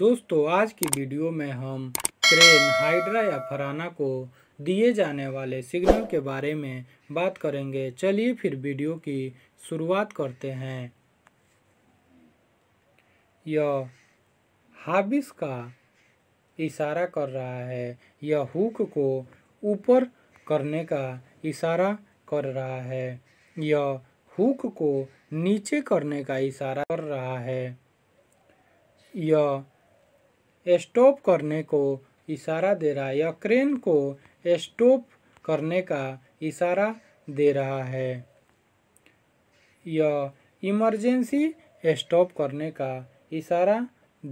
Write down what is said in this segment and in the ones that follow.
दोस्तों आज की वीडियो में हम क्रेन हाइड्रा या फराना को दिए जाने वाले सिग्नल के बारे में बात करेंगे चलिए फिर वीडियो की शुरुआत करते हैं यह हाबिस का इशारा कर रहा है यह हुक को ऊपर करने का इशारा कर रहा है यह हुक को नीचे करने का इशारा कर रहा है यह स्टॉप करने को इशारा दे रहा है या क्रेन को स्टॉप करने का इशारा दे रहा है यह इमरजेंसी स्टॉप करने का इशारा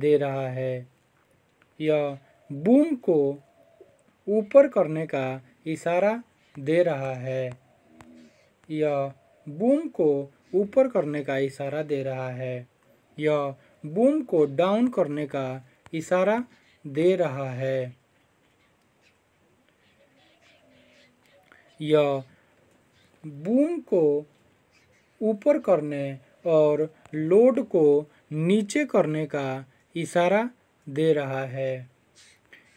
दे रहा है यह बूम को ऊपर करने का इशारा दे रहा है यह बूम को ऊपर करने का इशारा दे रहा है यह बूम को डाउन करने का इशारा दे रहा है यह बूम को ऊपर करने और लोड को नीचे करने का इशारा दे रहा है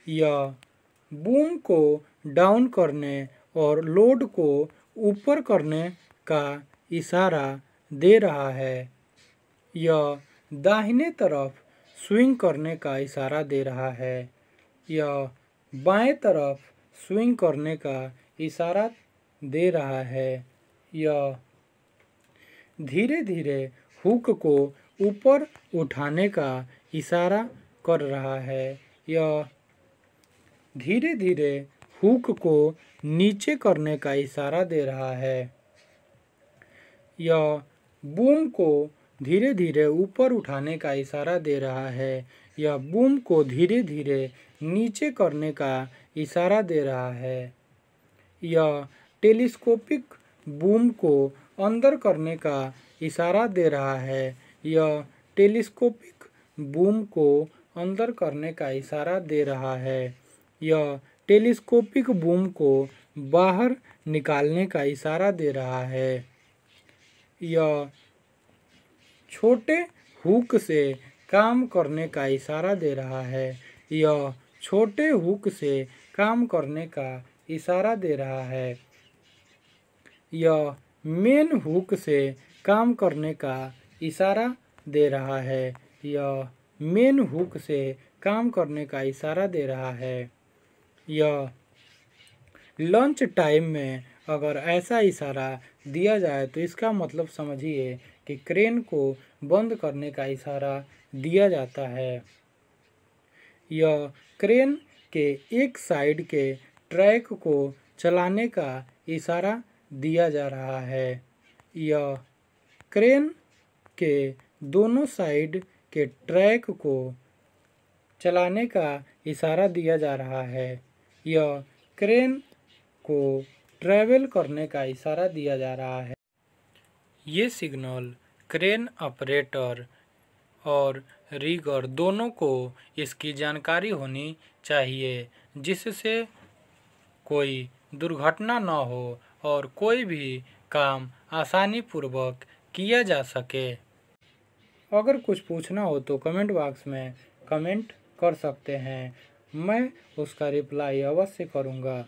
यह बूम को डाउन करने और लोड को ऊपर करने का इशारा दे रहा है यह दाहिने तरफ स्विंग करने का इशारा दे रहा है यह बाएं तरफ स्विंग करने का इशारा दे रहा है यह धीरे धीरे हुक को ऊपर उठाने का इशारा कर रहा है यह धीरे धीरे हुक को नीचे करने का इशारा दे रहा है यह बूम को धीरे धीरे ऊपर उठाने का इशारा दे रहा है यह बूम को धीरे धीरे नीचे करने का इशारा दे रहा है यह टेलीस्कोपिक बूम को अंदर करने का इशारा दे रहा है यह टेलीस्कोपिक बूम को अंदर करने का इशारा दे रहा है यह टेलीस्कोपिक बूम को बाहर निकालने का इशारा दे रहा है यह छोटे हुक से काम करने का इशारा दे रहा है यह छोटे हुक से काम करने का इशारा दे रहा है यह मेन हुक से काम करने का इशारा दे रहा है यह मेन हुक से काम करने का इशारा दे रहा है यह लंच टाइम में अगर ऐसा इशारा दिया जाए तो इसका मतलब समझिए कि क्रेन को बंद करने का इशारा दिया जाता है यह क्रेन के एक साइड के ट्रैक को चलाने का इशारा दिया जा रहा है यह क्रेन के दोनों साइड के ट्रैक को चलाने का इशारा दिया जा रहा है यह क्रेन को ट्रैवल करने का इशारा दिया जा रहा है ये सिग्नल क्रेन ऑपरेटर और रीगर दोनों को इसकी जानकारी होनी चाहिए जिससे कोई दुर्घटना न हो और कोई भी काम आसानी पूर्वक किया जा सके अगर कुछ पूछना हो तो कमेंट बॉक्स में कमेंट कर सकते हैं मैं उसका रिप्लाई अवश्य करूँगा